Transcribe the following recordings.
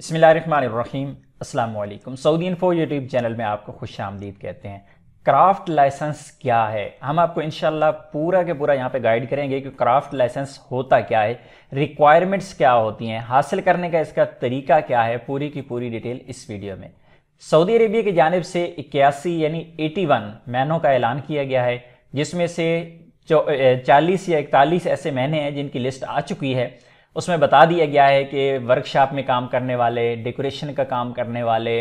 बसमीम अल्लाम Saudi info YouTube channel में आपको खुश आमदीद कहते हैं क्राफ्ट लाइसेंस क्या है हम आपको इन पूरा के पूरा यहाँ पे गाइड करेंगे कि क्राफ्ट लाइसेंस होता क्या है रिक्वायरमेंट्स क्या होती हैं हासिल करने का इसका तरीका क्या है पूरी की पूरी डिटेल इस वीडियो में सऊदी अरेबिया की जानब से इक्यासी यानी वन महीनों का ऐलान किया गया है जिसमें से चालीस या इकतालीस ऐसे महीने हैं जिनकी लिस्ट आ चुकी है उसमें बता दिया गया है कि वर्कशॉप में काम करने वाले डेकोरेशन का काम करने वाले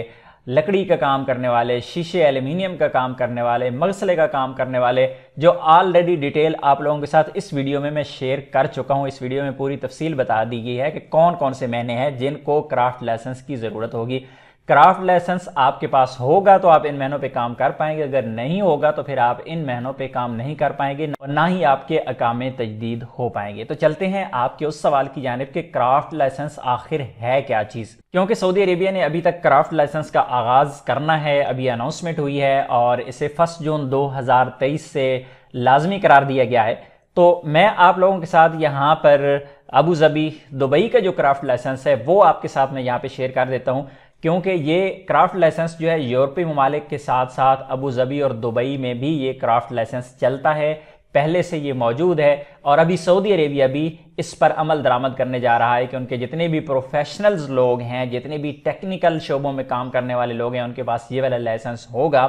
लकड़ी का काम करने वाले शीशे एल्यूमिनियम का काम करने वाले मगसले का काम करने वाले जो ऑलरेडी डिटेल आप लोगों के साथ इस वीडियो में मैं शेयर कर चुका हूँ इस वीडियो में पूरी तफसील बता दी गई है कि कौन कौन से महीने हैं जिनको क्राफ्ट लाइसेंस की ज़रूरत होगी क्राफ्ट लाइसेंस आपके पास होगा तो आप इन महीनों पे काम कर पाएंगे अगर नहीं होगा तो फिर आप इन महीनों पे काम नहीं कर पाएंगे और ना ही आपके अकामे तजदीद हो पाएंगे तो चलते हैं आपके उस सवाल की जानब कि क्राफ्ट लाइसेंस आखिर है क्या चीज़ क्योंकि सऊदी अरेबिया ने अभी तक क्राफ्ट लाइसेंस का आगाज़ करना है अभी अनाउंसमेंट हुई है और इसे फर्स्ट जून दो से लाजमी करार दिया गया है तो मैं आप लोगों के साथ यहाँ पर अबू जबी दुबई का जो क्राफ्ट लाइसेंस है वो आपके साथ मैं यहाँ पे शेयर कर देता हूँ क्योंकि ये क्राफ्ट लाइसेंस जो है यूरोपीय ममालिक के साथ साथ अबू और दुबई में भी ये क्राफ्ट लाइसेंस चलता है पहले से ये मौजूद है और अभी सऊदी अरेबिया भी इस पर अमल दरामद करने जा रहा है कि उनके जितने भी प्रोफेशनल्स लोग हैं जितने भी टेक्निकल शोबों में काम करने वाले लोग हैं उनके पास ये वाला लाइसेंस होगा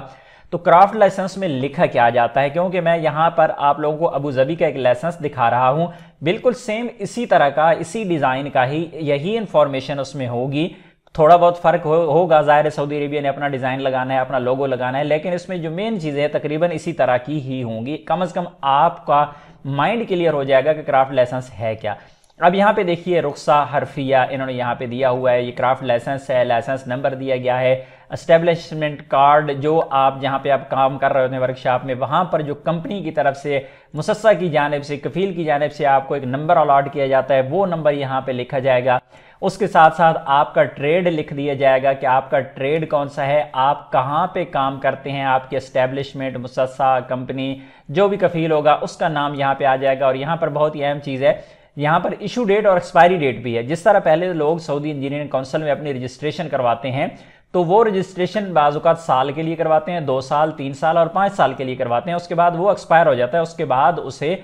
तो क्राफ्ट लाइसेंस में लिखा क्या जाता है क्योंकि मैं यहाँ पर आप लोगों को अबू जबी का एक लाइसेंस दिखा रहा हूँ बिल्कुल सेम इसी तरह का इसी डिज़ाइन का ही यही इन्फॉर्मेशन उसमें होगी थोड़ा बहुत फ़र्क हो, होगा ज़ाहिर सऊदी अरेबिया ने अपना डिज़ाइन लगाना है अपना लोगो लगाना है लेकिन इसमें जो मेन चीज़ें तकरीबन इसी तरह की ही होंगी कम अज़ कम आपका माइंड क्लियर हो जाएगा कि क्राफ्ट लाइसेंस है क्या अब यहाँ पे देखिए रुखसा हरफिया इन्होंने यहाँ पे दिया हुआ है ये क्राफ्ट लाइसेंस है लाइसेंस नंबर दिया गया है एस्टेब्लिशमेंट कार्ड जो आप जहाँ पे आप काम कर रहे होते हैं वर्कशॉप में वहाँ पर जो कंपनी की तरफ से मुसस्सा की जानब से कफील की जानब से आपको एक नंबर अलाट किया जाता है वो नंबर यहाँ पर लिखा जाएगा उसके साथ साथ आपका ट्रेड लिख दिया जाएगा कि आपका ट्रेड कौन सा है आप कहाँ पे काम करते हैं आपके इस्टेब्लिशमेंट मुसस्सा कंपनी जो भी कफील होगा उसका नाम यहाँ पे आ जाएगा और यहाँ पर बहुत ही अहम चीज़ है यहाँ पर इशू डेट और एक्सपायरी डेट भी है जिस तरह पहले लोग सऊदी इंजीनियरिंग काउंसिल में अपनी रजिस्ट्रेशन करवाते हैं तो वो रजिस्ट्रेशन बाज़ात साल के लिए करवाते हैं दो साल तीन साल और पाँच साल के लिए करवाते हैं उसके बाद वो एक्सपायर हो जाता है उसके बाद उसे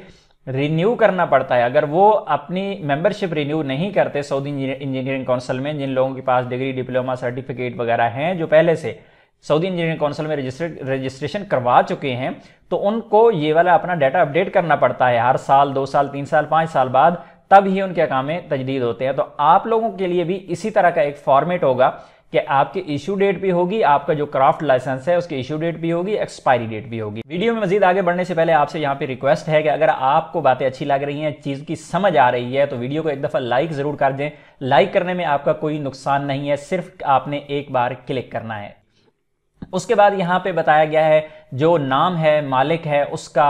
रिन्यू करना पड़ता है अगर वो अपनी मेंबरशिप रिन्यू नहीं करते सऊदी इंजीनियरिंग काउंसिल में जिन लोगों के पास डिग्री डिप्लोमा सर्टिफिकेट वगैरह हैं जो पहले से सऊदी इंजीनियरिंग काउंसिल में रजिस्ट्रेशन रजिस्ट्रेशन करवा चुके हैं तो उनको ये वाला अपना डाटा अपडेट करना पड़ता है हर साल दो साल तीन साल पाँच साल बाद तब ही उनके काम में तजदीद होते हैं तो आप लोगों के लिए भी इसी तरह का एक फॉर्मेट होगा कि आपके इश्यू डेट भी होगी आपका जो क्राफ्ट लाइसेंस है उसकी इश्यू डेट भी होगी एक्सपायरी डेट भी होगी वीडियो में मजीद आगे बढ़ने से पहले आपसे यहाँ पे रिक्वेस्ट है कि अगर आपको बातें अच्छी लग रही हैं चीज़ की समझ आ रही है तो वीडियो को एक दफ़ा लाइक ज़रूर कर दें लाइक करने में आपका कोई नुकसान नहीं है सिर्फ आपने एक बार क्लिक करना है उसके बाद यहाँ पे बताया गया है जो नाम है मालिक है उसका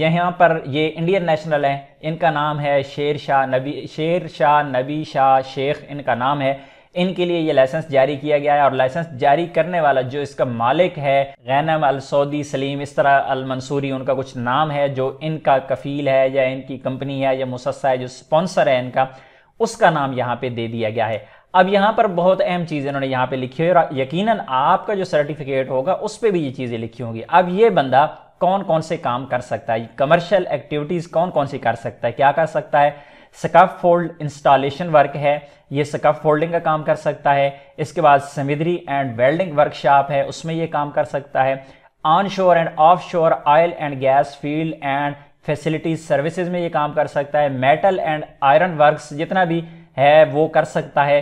यहाँ पर ये इंडियन नेशनल है इनका नाम है शेर शाह नबी शेर शाह नबी शाह शेख इनका नाम है इनके लिए ये लाइसेंस जारी किया गया है और लाइसेंस जारी करने वाला जो इसका मालिक है गैनम अल सऊदी सलीम इस तरह अल मंसूरी उनका कुछ नाम है जो इनका कफील है या इनकी कंपनी है या मुसस्सा है जो स्पॉन्सर है इनका उसका नाम यहाँ पे दे दिया गया है अब यहाँ पर बहुत अहम चीज़ें इन्होंने यहाँ पे लिखी है और यकीन आपका जो सर्टिफिकेट होगा उस पर भी ये चीज़ें लिखी होंगी अब ये बंदा कौन कौन से काम कर सकता है कमर्शियल एक्टिविटीज़ कौन कौन सी कर सकता है क्या कर सकता है सकाफ फोल्ड इंस्टॉलेशन वर्क है ये सकाफ फोल्डिंग का काम कर सकता है इसके बाद समिद्री एंड वेल्डिंग वर्कशॉप है उसमें ये काम कर सकता है onshore and offshore oil and gas field and facilities services में ये काम कर सकता है मेटल एंड आयरन वर्क्स जितना भी है वो कर सकता है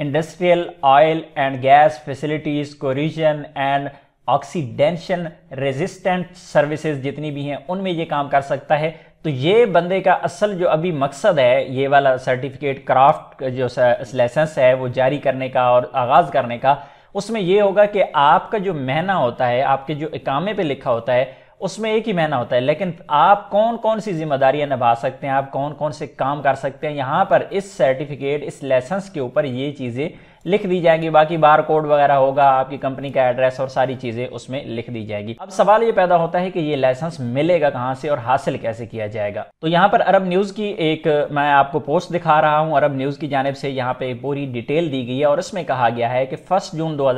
industrial oil and gas facilities corrosion and oxidation resistant services जितनी भी हैं उनमें ये काम कर सकता है तो ये बंदे का असल जो अभी मकसद है ये वाला सर्टिफिकेट क्राफ्ट जो लाइसेंस है वो जारी करने का और आगाज़ करने का उसमें ये होगा कि आपका जो महीना होता है आपके जो इकामे पे लिखा होता है उसमें एक ही महीना होता है लेकिन आप कौन कौन सी जिम्मेदारियां निभा सकते हैं आप कौन कौन से काम कर सकते हैं यहाँ पर इस सर्टिफिकेट इस लाइसेंस के ऊपर ये चीज़ें लिख दी जाएंगी बाकी बार कोड वगैरह होगा आपकी कंपनी का एड्रेस और सारी चीज़ें उसमें लिख दी जाएगी अब सवाल ये पैदा होता है कि ये लाइसेंस मिलेगा कहाँ से और हासिल कैसे किया जाएगा तो यहाँ पर अरब न्यूज़ की एक मैं आपको पोस्ट दिखा रहा हूँ अरब न्यूज़ की जानब से यहाँ पे पूरी डिटेल दी गई है और इसमें कहा गया है कि फर्स्ट जून दो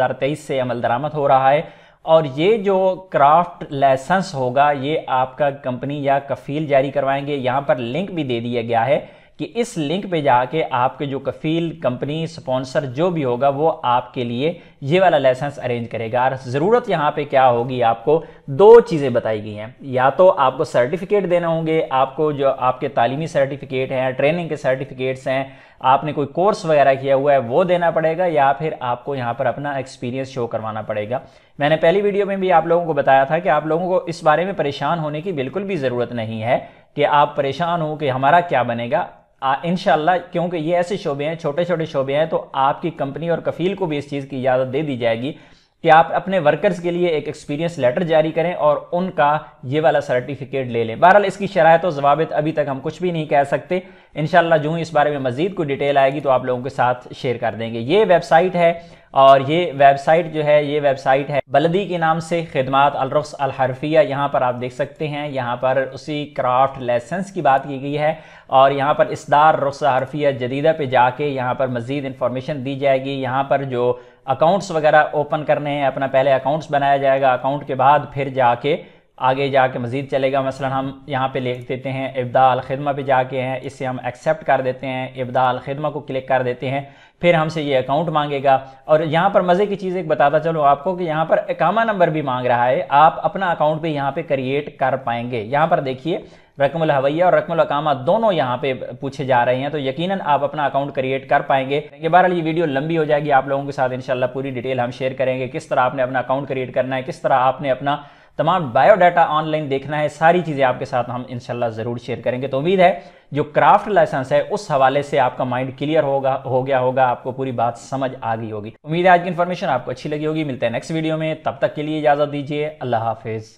से अमल दरामद हो रहा है और ये जो क्राफ्ट लाइसेंस होगा ये आपका कंपनी या कफील जारी करवाएंगे यहाँ पर लिंक भी दे दिया गया है कि इस लिंक पे जाके आपके जो कफील कंपनी स्पॉन्सर जो भी होगा वो आपके लिए ये वाला लाइसेंस अरेंज करेगा और ज़रूरत यहाँ पे क्या होगी आपको दो चीज़ें बताई गई हैं या तो आपको सर्टिफिकेट देने होंगे आपको जो आपके तालीमी सर्टिफिकेट हैं ट्रेनिंग के सर्टिफिकेट्स हैं आपने कोई कोर्स वगैरह किया हुआ है वो देना पड़ेगा या फिर आपको यहाँ पर अपना एक्सपीरियंस शो करवाना पड़ेगा मैंने पहली वीडियो में भी आप लोगों को बताया था कि आप लोगों को इस बारे में परेशान होने की बिल्कुल भी ज़रूरत नहीं है कि आप परेशान हो कि हमारा क्या बनेगा इनशाला क्योंकि ये ऐसे शोबे हैं छोटे छोटे शोबे हैं तो आपकी कंपनी और कफील को भी इस चीज़ की इजाज़त दे दी जाएगी कि आप अपने वर्कर्स के लिए एक एक्सपीरियंस लेटर जारी करें और उनका ये वाला सर्टिफिकेट ले लें बहरहाल इसकी शरात और जवाबित अभी तक हम कुछ भी नहीं कह सकते इन जो ही इस बारे में मजीद कोई डिटेल आएगी तो आप लोगों के साथ शेयर कर देंगे ये वेबसाइट है और ये वेबसाइट जो है ये वेबसाइट है बलदी के नाम से खदमात अलरफ्स अलहरफिया यहाँ पर आप देख सकते हैं यहाँ पर उसी क्राफ्ट लाइसेंस की बात की गई है और यहाँ पर इसदार रफ्स हरफिया जदीदा पे जाके यहाँ पर मज़ीद इन्फॉर्मेशन दी जाएगी यहाँ पर जो अकाउंट्स वगैरह ओपन करने हैं अपना पहले अकाउंट्स बनाया जाएगा अकाउंट के बाद फिर जाके आगे जाके मज़ीद चलेगा मसलन हम यहाँ पे लिख देते हैं इब्दा अलखदमा पे जाके हैं इससे हम एक्सेप्ट कर देते हैं इब्दा अलखदमा को क्लिक कर देते हैं फिर हमसे ये अकाउंट मांगेगा और यहाँ पर मज़े की चीज़ एक बताता चलो आपको कि यहाँ पर एकामा नंबर भी मांग रहा है आप अपना अकाउंट भी यहाँ पर क्रिएट कर पाएंगे यहाँ पर देखिए रकमल हवैया और रकमल अकामा दोनों यहाँ पे पूछे जा रहे हैं तो यकीनन आप अपना अकाउंट क्रिएट कर पाएंगे ये बहरहाल ये वीडियो लंबी हो जाएगी आप लोगों के साथ इनशाला पूरी डिटेल हम शेयर करेंगे किस तरह आपने अपना अकाउंट क्रिएट करना है किस तरह आपने अपना तमाम बायोडाटा ऑनलाइन देखना है सारी चीज़ें आपके साथ हम इनशाला ज़रूर शेयर करेंगे तो उम्मीद है जो क्राफ्ट लाइसेंस है उस हवाले से आपका माइंड क्लियर होगा हो गया होगा आपको पूरी बात समझ आ गई होगी उम्मीद है आज की इन्फॉर्मेशन आपको अच्छी लगी होगी मिलते हैं नेक्स्ट वीडियो में तब तक के लिए इजाज़त दीजिए अल्लाह हाफिज़